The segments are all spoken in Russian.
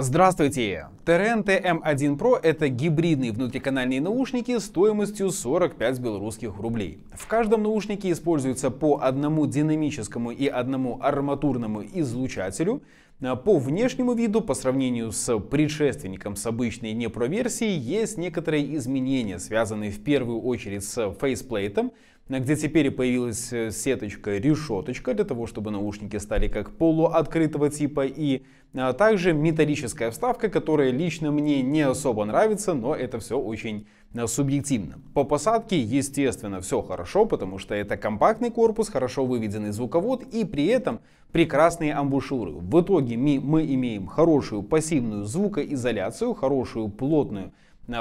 Здравствуйте! ТРНТ М1 Pro — это гибридные внутриканальные наушники стоимостью 45 белорусских рублей. В каждом наушнике используется по одному динамическому и одному арматурному излучателю. А по внешнему виду, по сравнению с предшественником с обычной непро-версией, есть некоторые изменения, связанные в первую очередь с фейсплейтом, где теперь появилась э, сеточка-решеточка для того, чтобы наушники стали как полуоткрытого типа и а, также металлическая вставка, которая лично мне не особо нравится, но это все очень а, субъективно. По посадке, естественно, все хорошо, потому что это компактный корпус, хорошо выведенный звуковод и при этом прекрасные амбушюры. В итоге мы имеем хорошую пассивную звукоизоляцию, хорошую плотную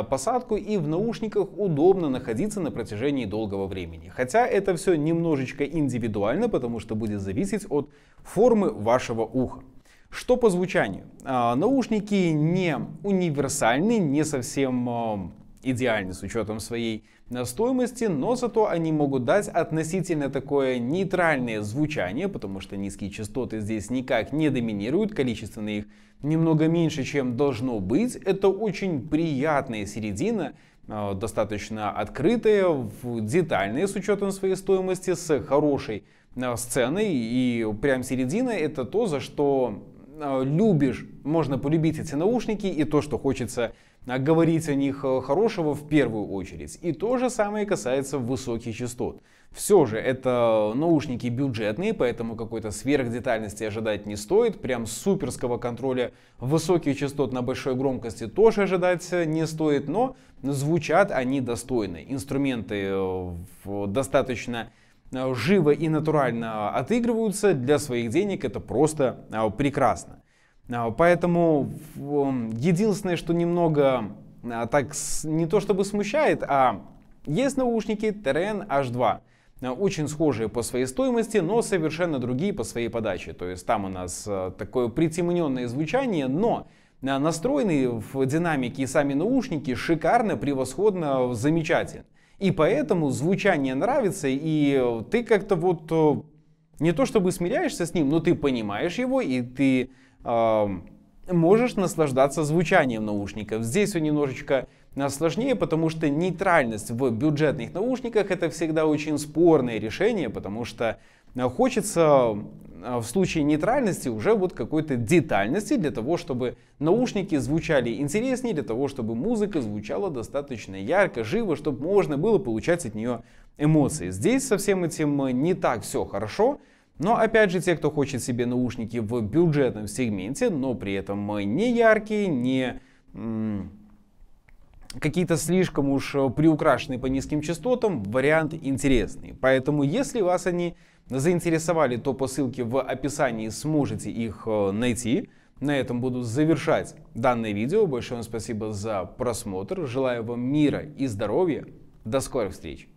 посадку и в наушниках удобно находиться на протяжении долгого времени. Хотя это все немножечко индивидуально, потому что будет зависеть от формы вашего уха. Что по звучанию? А, наушники не универсальны, не совсем идеальны с учетом своей стоимости, но зато они могут дать относительно такое нейтральное звучание, потому что низкие частоты здесь никак не доминируют, количественно их немного меньше, чем должно быть. Это очень приятная середина, э, достаточно открытые, детальная с учетом своей стоимости, с хорошей э, сценой. И прям середина это то, за что э, любишь, можно полюбить эти наушники и то, что хочется а говорить о них э, хорошего в первую очередь. И то же самое касается высоких частот. Все же это наушники бюджетные, поэтому какой-то сверхдетальности ожидать не стоит. Прям суперского контроля высоких частот на большой громкости тоже ожидать э, не стоит, но звучат они достойно. Инструменты э, достаточно живо и натурально отыгрываются. Для своих денег это просто прекрасно. А, поэтому эм, единственное, что немного а, так не то чтобы смущает, а есть наушники TRN H2 э, очень схожие по своей стоимости, но совершенно другие по своей подаче. То есть там у нас э, такое притемненное звучание, но э, настроенные в динамике и сами наушники шикарно, превосходно, замечательно. И поэтому звучание нравится, и ты как-то вот не то чтобы смиряешься с ним, но ты понимаешь его и ты э, можешь наслаждаться звучанием наушников. Здесь он немножечко сложнее, потому что нейтральность в бюджетных наушниках это всегда очень спорное решение, потому что э, хочется э, в случае нейтральности уже вот какой-то детальности для того, чтобы наушники звучали интереснее, для того, чтобы музыка звучала достаточно ярко, живо, чтобы можно было получать от нее эмоции. Здесь со всем этим э, не так все хорошо, но опять же, те, кто хочет себе наушники в бюджетном сегменте, но при этом не яркие, не какие-то слишком уж э, приукрашенные по низким частотам, вариант интересный. Поэтому, если вас они заинтересовали, то по ссылке в описании сможете их э, найти. На этом буду завершать данное видео. Большое вам спасибо за просмотр. Желаю вам мира и здоровья. До скорых встреч!